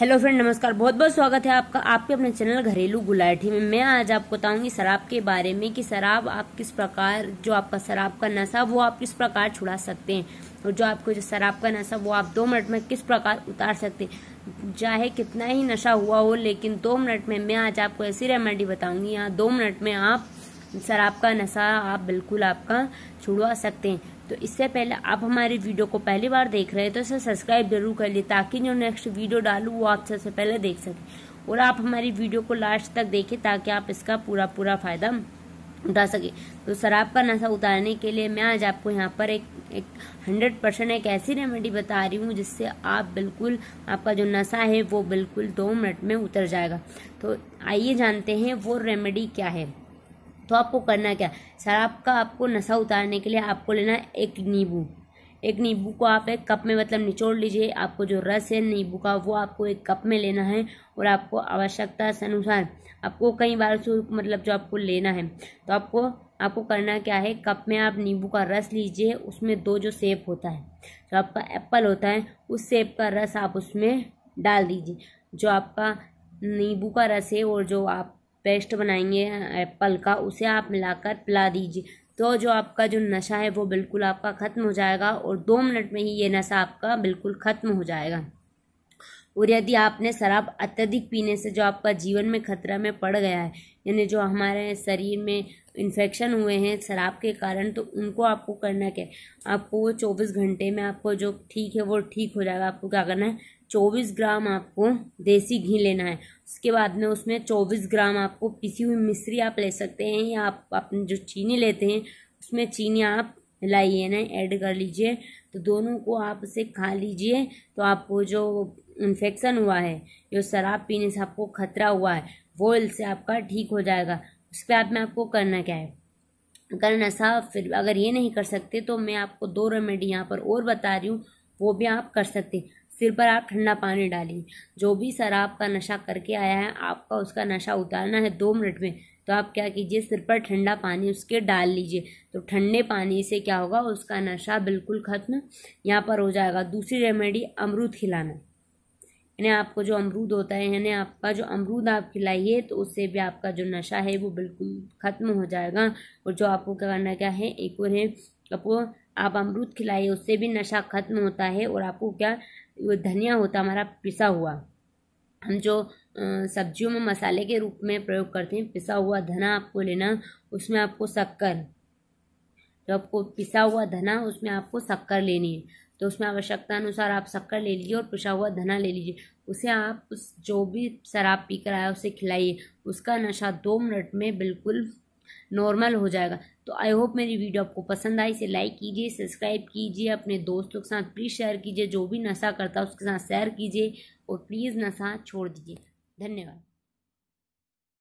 hello friend नमस्कार बहुत बहुत स्वागत है आपका आपके अपने चैनल घरेलू गुलाठी में मैं आज आपको बताऊंगी शराब के बारे में कि शराब आप किस प्रकार जो आपका शराब का नशा वो आप किस प्रकार छुड़ा सकते हैं और जो आपको जो शराब का नशा वो आप दो मिनट में किस प्रकार उतार सकते हैं चाहे कितना ही नशा हुआ हो लेकिन दो मिनट में मैं आज आपको ऐसी रेमेडी बताऊंगी यहाँ दो मिनट में आप शराब का नशा आप बिल्कुल आपका छुड़वा सकते हैं तो इससे पहले आप हमारे वीडियो को पहली बार देख रहे हैं तो इसे सब्सक्राइब जरूर कर लिए ताकि जो नेक्स्ट वीडियो डालूँ वो आप सबसे पहले देख सकें और आप हमारी वीडियो को लास्ट तक देखें ताकि आप इसका पूरा पूरा फ़ायदा उठा सके तो शराब का नशा उतारने के लिए मैं आज आपको यहाँ पर एक एक हंड्रेड परसेंट एक ऐसी रेमेडी बता रही हूँ जिससे आप बिल्कुल आपका जो नशा है वो बिल्कुल दो मिनट में उतर जाएगा तो आइए जानते हैं वो रेमेडी क्या है तो आपको करना क्या शराब का आपको नशा उतारने के लिए आपको लेना एक नींबू एक नींबू को आप एक कप में मतलब निचोड़ लीजिए आपको जो रस है नींबू का वो आपको एक कप में लेना है और आपको आवश्यकता अनुसार आपको कई बार से मतलब जो आपको लेना है तो आपको आपको करना क्या है कप में आप नींबू का रस लीजिए उसमें दो जो सेब होता है जो आपका एप्पल होता है उस सेब का रस आप उसमें डाल दीजिए जो आपका नींबू का रस है और जो आप पेस्ट बनाएंगे एप्पल का उसे आप मिलाकर पिला दीजिए तो जो आपका जो नशा है वो बिल्कुल आपका ख़त्म हो जाएगा और दो मिनट में ही ये नशा आपका बिल्कुल ख़त्म हो जाएगा और यदि आपने शराब अत्यधिक पीने से जो आपका जीवन में खतरा में पड़ गया है यानी जो हमारे शरीर में इन्फेक्शन हुए हैं शराब के कारण तो उनको आपको करना क्या है आपको वो चौबीस घंटे में आपको जो ठीक है वो ठीक हो जाएगा आपको क्या करना है चौबीस ग्राम आपको देसी घी लेना है उसके बाद में उसमें चौबीस ग्राम आपको पिसी हुई मिश्री आप ले सकते हैं या आप अपने जो चीनी लेते हैं उसमें चीनी आप लाइए ना ऐड कर लीजिए तो दोनों को आप उसे खा लीजिए तो आपको जो इन्फेक्शन हुआ है जो शराब पीने से आपको खतरा हुआ है वो इससे आपका ठीक हो जाएगा उस पर आप में आपको करना क्या है करना नशा फिर अगर ये नहीं कर सकते तो मैं आपको दो रेमेडी यहाँ पर और बता रही हूँ वो भी आप कर सकते सिर पर आप ठंडा पानी डालिए जो भी शराब का नशा करके आया है आपका उसका नशा उतारना है दो मिनट में तो आप क्या कीजिए सिर पर ठंडा पानी उसके डाल लीजिए तो ठंडे पानी से क्या होगा उसका नशा बिल्कुल ख़त्म यहाँ पर हो जाएगा दूसरी रेमेडी अमरूद खिलाना यानी आपको जो अमरूद होता है यानी आपका जो अमरूद आप खिलाइए तो उससे भी आपका जो नशा है वो बिल्कुल ख़त्म हो जाएगा और जो आपको करना क्या है एक और है आपको आप अमरूद खिलाइए उससे भी नशा ख़त्म होता है और आपको क्या धनिया होता हमारा पिसा हुआ हम जो सब्जियों में मसाले के रूप में प्रयोग करते हैं पिसा हुआ धना आपको लेना उसमें आपको शक्कर जो आपको पिसा हुआ धना उसमें आपको शक्कर लेनी है तो उसमें आवश्यकता अनुसार आप शक्कर ले लीजिए और पिसा हुआ धना ले लीजिए उसे आप उस जो भी शराब पी कर आया उसे खिलाइए उसका नशा दो मिनट में बिल्कुल नॉर्मल हो जाएगा तो आई होप मेरी वीडियो आपको पसंद आई इसे लाइक कीजिए सब्सक्राइब कीजिए अपने दोस्तों के साथ प्लीज़ शेयर कीजिए जो भी नशा करता है उसके साथ शेयर कीजिए और प्लीज़ नशा छोड़ दीजिए धन्यवाद